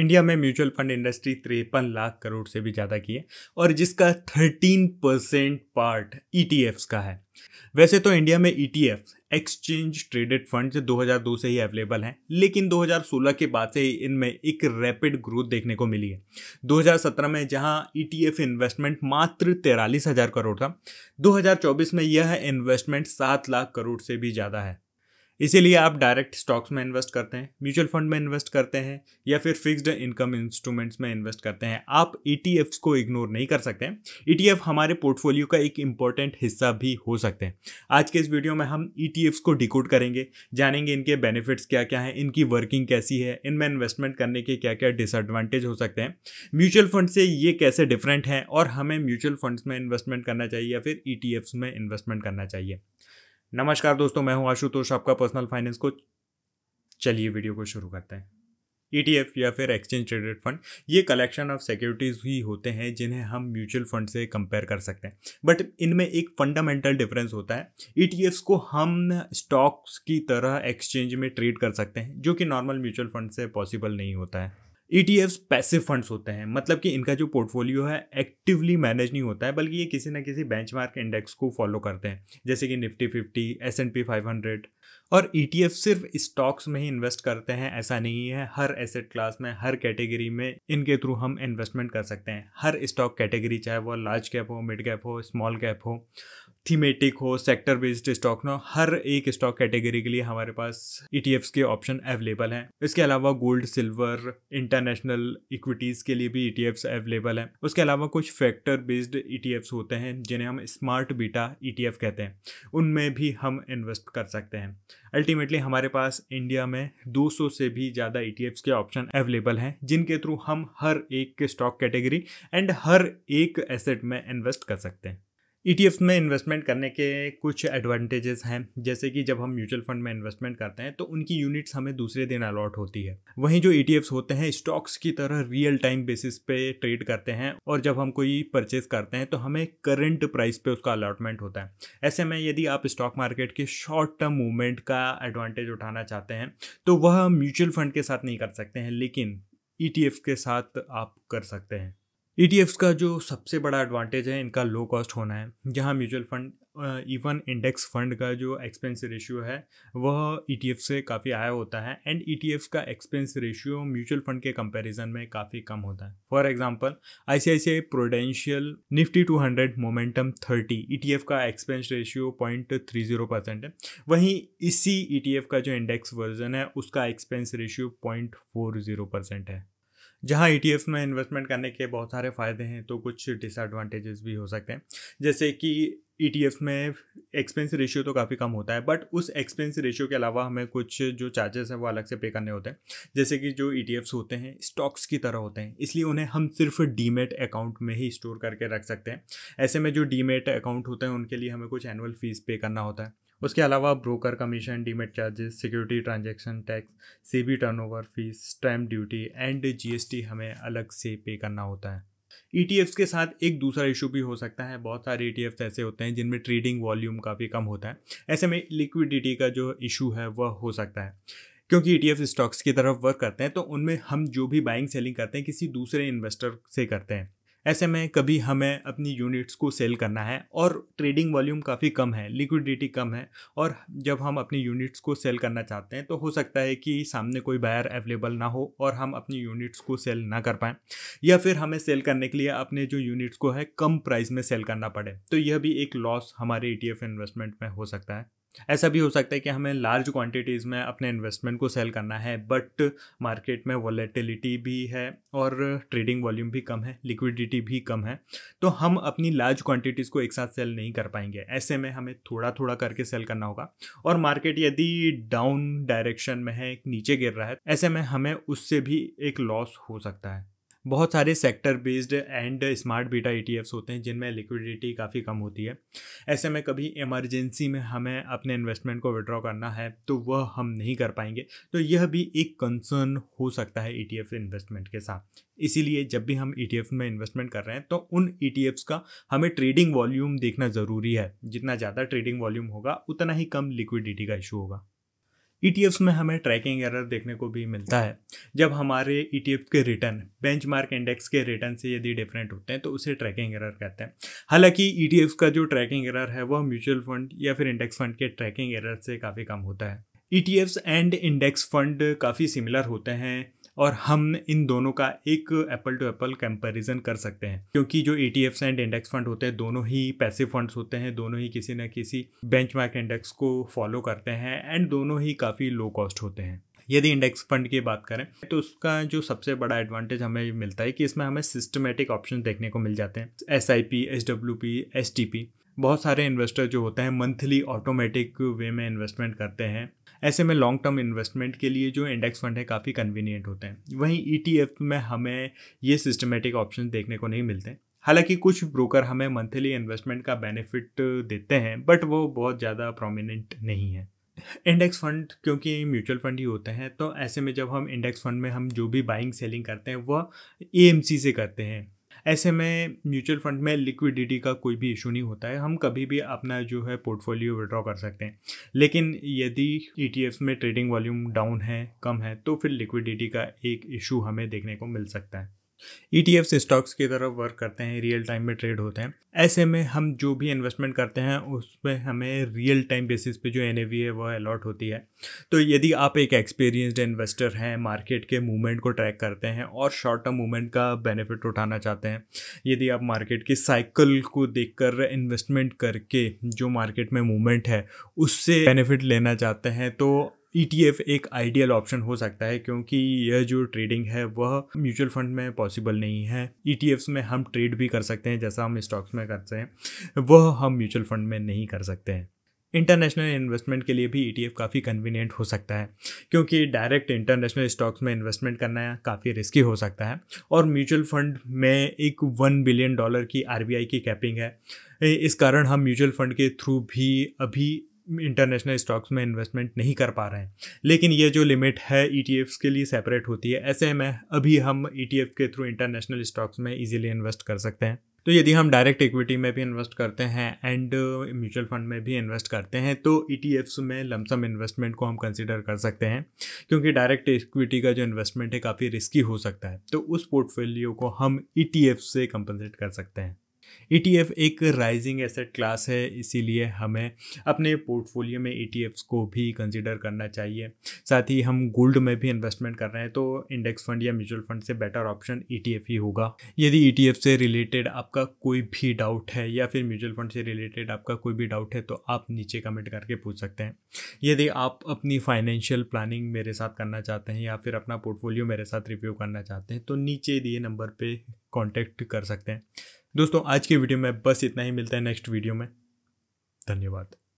India में mutual fund industry तिरपन लाख करोड़ से भी ज़्यादा की है और जिसका 13 परसेंट पार्ट ई e का है वैसे तो इंडिया में ई e एक्सचेंज ट्रेडेड फंड 2002 से ही अवेलेबल हैं लेकिन 2016 के बाद से ही इनमें एक रैपिड ग्रोथ देखने को मिली है 2017 में जहां एफ e इन्वेस्टमेंट मात्र तिरालीस हज़ार करोड़ था 2024 में यह इन्वेस्टमेंट सात लाख करोड़ से भी ज़्यादा है इसीलिए आप डायरेक्ट स्टॉक्स में इन्वेस्ट करते हैं म्यूचुअल फंड में इन्वेस्ट करते हैं या फिर फिक्स्ड इनकम इंस्ट्रूमेंट्स में इन्वेस्ट करते हैं आप ई e को इग्नोर नहीं कर सकते ई e हमारे पोर्टफोलियो का एक इंपॉर्टेंट हिस्सा भी हो सकते हैं आज के इस वीडियो में हम ई e को डिकोड करेंगे जानेंगे इनके बेनिफिट्स क्या क्या हैं इनकी वर्किंग कैसी है इनमें इन्वेस्टमेंट करने के क्या क्या डिसएडवांटेज हो सकते हैं म्यूचुअल फंड से ये कैसे डिफरेंट हैं और हमें म्यूचुअल फंड्स में इन्वेस्टमेंट करना चाहिए या फिर ई में इन्वेस्टमेंट करना चाहिए नमस्कार दोस्तों मैं हूं आशुतोष आपका पर्सनल फाइनेंस कोच चलिए वीडियो को शुरू करते हैं ईटीएफ e या फिर एक्सचेंज ट्रेडेड फंड ये कलेक्शन ऑफ सिक्योरिटीज़ ही होते हैं जिन्हें हम म्यूचुअल फंड से कंपेयर कर सकते हैं बट इनमें एक फंडामेंटल डिफरेंस होता है ई e को हम स्टॉक्स की तरह एक्सचेंज में ट्रेड कर सकते हैं जो कि नॉर्मल म्यूचुअल फंड से पॉसिबल नहीं होता है ई पैसिव फंड्स होते हैं मतलब कि इनका जो पोर्टफोलियो है एक्टिवली मैनेज नहीं होता है बल्कि ये किसी न किसी बेंचमार्क इंडेक्स को फॉलो करते हैं जैसे कि Nifty fifty S and P five hundred और ई e सिर्फ स्टॉक्स में ही इन्वेस्ट करते हैं ऐसा नहीं है हर एसेट क्लास में हर कैटेगरी में इनके थ्रू हम इन्वेस्टमेंट कर सकते हैं हर स्टॉक कैटेगरी चाहे वो लार्ज कैप हो मिड कैप हो स्मॉल कैप हो थीमेटिक हो सेक्टर बेस्ड स्टॉक ना हर एक स्टॉक कैटेगरी के लिए हमारे पास ई e के ऑप्शन अवेलेबल हैं इसके अलावा गोल्ड सिल्वर इंटरनेशनल इक्विटीज़ के लिए भी ई e अवेलेबल हैं उसके अलावा कुछ फैक्टर बेस्ड ई होते हैं जिन्हें हम स्मार्ट बीटा ई कहते हैं उनमें भी हम इन्वेस्ट कर सकते हैं अल्टीमेटली हमारे पास इंडिया में 200 से भी ज़्यादा ई e के ऑप्शन अवेलेबल हैं जिनके थ्रू हम हर एक स्टॉक कैटेगरी एंड हर एक एसेट में इन्वेस्ट कर सकते हैं ई e में इन्वेस्टमेंट करने के कुछ एडवांटेजेस हैं जैसे कि जब हम म्यूचुअल फंड में इन्वेस्टमेंट करते हैं तो उनकी यूनिट्स हमें दूसरे दिन अलॉट होती है वहीं जो ई e होते हैं स्टॉक्स की तरह रियल टाइम बेसिस पे ट्रेड करते हैं और जब हम कोई परचेज करते हैं तो हमें करंट प्राइस पे उसका अलॉटमेंट होता है ऐसे में यदि आप स्टॉक मार्केट के शॉर्ट टर्म मूवमेंट का एडवांटेज उठाना चाहते हैं तो वह म्यूचुअल फंड के साथ नहीं कर सकते हैं लेकिन ई e के साथ आप कर सकते हैं ई e का जो सबसे बड़ा एडवांटेज है इनका लो कॉस्ट होना है जहाँ mutual fund even index fund का जो एक्सपेंस रेशियो है वह ई e से काफ़ी आया होता है एंड ई e का एक्सपेंस रेशियो म्यूचुअल फंड के कंपैरिजन में काफ़ी कम होता है for example ICICI Prudential Nifty 200 momentum 30 ई का expense ratio point three zero percent है वहीं इसी ई का जो इंडेक्स वर्जन है उसका expense ratio point four zero percent है जहाँ ई e में इन्वेस्टमेंट करने के बहुत सारे फ़ायदे हैं तो कुछ डिसएडवांटेजेस भी हो सकते हैं जैसे कि ई e में एक्सपेंस रेशियो तो काफ़ी कम होता है बट उस एक्सपेंस रेशियो के अलावा हमें कुछ जो चार्जेस हैं वो अलग से पे करने होते हैं जैसे कि जो ई e होते हैं स्टॉक्स की तरह होते हैं इसलिए उन्हें हम सिर्फ डीमेट अकाउंट में ही स्टोर करके रख सकते हैं ऐसे में जो डीमेट अकाउंट होते हैं उनके लिए हमें कुछ एनुअल फ़ीस पे करना होता है उसके अलावा broker commission demat charges security transaction tax turn turnover fees stamp duty and GST हमें अलग से पे करना होता है ई e के साथ एक दूसरा इशू भी हो सकता है बहुत सारे ई e ऐसे होते हैं जिनमें ट्रेडिंग वॉल्यूम काफ़ी कम होता है ऐसे में लिक्विडिटी का जो इशू है वह हो सकता है क्योंकि ई e स्टॉक्स की तरफ वर्क करते हैं तो उनमें हम जो भी बाइंग सेलिंग करते हैं किसी दूसरे इन्वेस्टर से करते हैं ऐसे में कभी हमें अपनी यूनिट्स को सेल करना है और ट्रेडिंग वॉल्यूम काफ़ी कम है लिक्विडिटी कम है और जब हम अपनी यूनिट्स को सेल करना चाहते हैं तो हो सकता है कि सामने कोई बायर अवेलेबल ना हो और हम अपनी यूनिट्स को सेल ना कर पाएँ या फिर हमें सेल करने के लिए अपने जो यूनिट्स को है कम प्राइस में सेल करना पड़े तो यह भी एक लॉस हमारे ई e इन्वेस्टमेंट में हो सकता है ऐसा भी हो सकता है कि हमें लार्ज क्वांटिटीज़ में अपने इन्वेस्टमेंट को सेल करना है बट मार्केट में वॉलेटिलिटी भी है और ट्रेडिंग वॉल्यूम भी कम है लिक्विडिटी भी कम है तो हम अपनी लार्ज क्वांटिटीज़ को एक साथ सेल नहीं कर पाएंगे ऐसे में हमें थोड़ा थोड़ा करके सेल करना होगा और मार्केट यदि डाउन डायरेक्शन में है नीचे गिर रहा है ऐसे में हमें उससे भी एक लॉस हो सकता है बहुत सारे sector based and smart beta ई होते हैं जिनमें लिक्विडिटी काफ़ी कम होती है ऐसे में कभी इमरजेंसी में हमें अपने इन्वेस्टमेंट को विड्रॉ करना है तो वह हम नहीं कर पाएंगे तो यह भी एक कंसर्न हो सकता है ई e इन्वेस्टमेंट के साथ इसीलिए जब भी हम ई e में इन्वेस्टमेंट कर रहे हैं तो उन ई e का हमें ट्रेडिंग वॉल्यूम देखना ज़रूरी है जितना ज़्यादा ट्रेडिंग वॉल्यूम होगा उतना ही कम लिक्विडिटी का इशू होगा ई e में हमें ट्रैकिंग एरर देखने को भी मिलता है जब हमारे ई e के रिटर्न बेंच इंडेक्स के रिटर्न से यदि डिफरेंट होते हैं तो उसे ट्रैकिंग एरर कहते हैं हालांकि ई e का जो ट्रैकिंग एरर है वह म्यूचुअल फंड या फिर इंडेक्स फंड के ट्रैकिंग एरर से काफ़ी कम होता है ई एंड इंडेक्स फंड काफ़ी सिमिलर होते हैं और हम इन दोनों का एक एप्पल टू एप्पल कंपैरिजन कर सकते हैं क्योंकि जो ई एंड इंडेक्स फंड होते हैं दोनों ही पैसिव फंड्स होते हैं दोनों ही किसी न किसी बेंच इंडेक्स को फॉलो करते हैं एंड दोनों ही काफ़ी लो कॉस्ट होते हैं यदि इंडेक्स फंड की बात करें तो उसका जो सबसे बड़ा एडवांटेज हमें मिलता है कि इसमें हमें सिस्टमेटिक ऑप्शन देखने को मिल जाते हैं S I P S W P S T P बहुत सारे इन्वेस्टर जो होते हैं मंथली ऑटोमेटिक वे में इन्वेस्टमेंट करते हैं ऐसे में लॉन्ग टर्म इन्वेस्टमेंट के लिए जो इंडेक्स फंड है काफ़ी कन्वीनियंट होते हैं वहीं ई e में हमें ये सिस्टमेटिक ऑप्शन देखने को नहीं मिलते हालांकि कुछ ब्रोकर हमें मंथली इन्वेस्टमेंट का बेनिफिट देते हैं बट वो बहुत ज़्यादा प्रोमिनेंट नहीं है इंडेक्स फंड क्योंकि म्यूचुअल फंड ही होते हैं तो ऐसे में जब हम इंडेक्स फंड में हम जो भी बाइंग सेलिंग करते हैं वह ए से करते हैं ऐसे में म्यूचुअल फंड में लिक्विडिटी का कोई भी इशू नहीं होता है हम कभी भी अपना जो है पोर्टफोलियो विड्रॉ कर सकते हैं लेकिन यदि ई e में ट्रेडिंग वॉल्यूम डाउन है कम है तो फिर लिक्विडिटी का एक इशू हमें देखने को मिल सकता है ई e स्टॉक्स की तरफ वर्क करते हैं रियल टाइम में ट्रेड होते हैं ऐसे में हम जो भी इन्वेस्टमेंट करते हैं उसमें हमें रियल टाइम बेसिस पे जो एन है वह अलॉट होती है तो यदि आप एक एक्सपीरियंस्ड इन्वेस्टर हैं मार्केट के मूवमेंट को ट्रैक करते हैं और शॉर्ट टर्म मूवमेंट का बेनिफिट उठाना चाहते हैं यदि आप मार्केट की साइकिल को देख कर इन्वेस्टमेंट करके जो मार्केट में मूवमेंट है उससे बेनिफिट लेना चाहते हैं तो ईटीएफ e एक आइडियल ऑप्शन हो सकता है क्योंकि यह जो ट्रेडिंग है वह म्यूचुअल फंड में पॉसिबल नहीं है ईटीएफ्स e में हम ट्रेड भी कर सकते हैं जैसा हम स्टॉक्स में करते हैं वह हम म्यूचुअल फंड में नहीं कर सकते हैं इंटरनेशनल इन्वेस्टमेंट के लिए भी ई काफ़ी कन्वीनियंट हो सकता है क्योंकि डायरेक्ट इंटरनेशनल स्टॉक्स में इन्वेस्टमेंट करना काफ़ी रिस्की हो सकता है और म्यूचुअल फंड में एक वन बिलियन डॉलर की आर की कैपिंग है इस कारण हम म्यूचुअल फंड के थ्रू भी अभी इंटरनेशनल स्टॉक्स में इन्वेस्टमेंट नहीं कर पा रहे हैं लेकिन ये जो लिमिट है ई e के लिए सेपरेट होती है ऐसे में अभी हम ई e के थ्रू इंटरनेशनल स्टॉक्स में ईजिली इन्वेस्ट कर सकते हैं तो यदि हम डायरेक्ट इक्विटी में भी इन्वेस्ट करते हैं एंड म्यूचुअल फंड में भी इन्वेस्ट करते हैं तो ई e में लमसम इन्वेस्टमेंट को हम कंसिडर कर सकते हैं क्योंकि डायरेक्ट इक्विटी का जो इन्वेस्टमेंट है काफ़ी रिस्की हो सकता है तो उस पोर्टफोलियो को हम ई से कंपनसेट कर सकते हैं ई e एक राइजिंग एसेट क्लास है इसीलिए हमें अपने पोर्टफोलियो में ई e को भी कंसिडर करना चाहिए साथ ही हम गोल्ड में भी इन्वेस्टमेंट कर रहे हैं तो इंडेक्स फंड या म्यूचुअल फंड से बेटर ऑप्शन ई ही होगा यदि ई e से रिलेटेड आपका कोई भी डाउट है या फिर म्यूचुअल फंड से रिलेटेड आपका कोई भी डाउट है तो आप नीचे कमेंट करके पूछ सकते हैं यदि आप अपनी फाइनेंशियल प्लानिंग मेरे साथ करना चाहते हैं या फिर अपना पोर्टफोलियो मेरे साथ रिव्यू करना चाहते हैं तो नीचे दिए नंबर पर कॉन्टैक्ट कर सकते हैं दोस्तों आज की वीडियो में बस इतना ही मिलता है नेक्स्ट वीडियो में धन्यवाद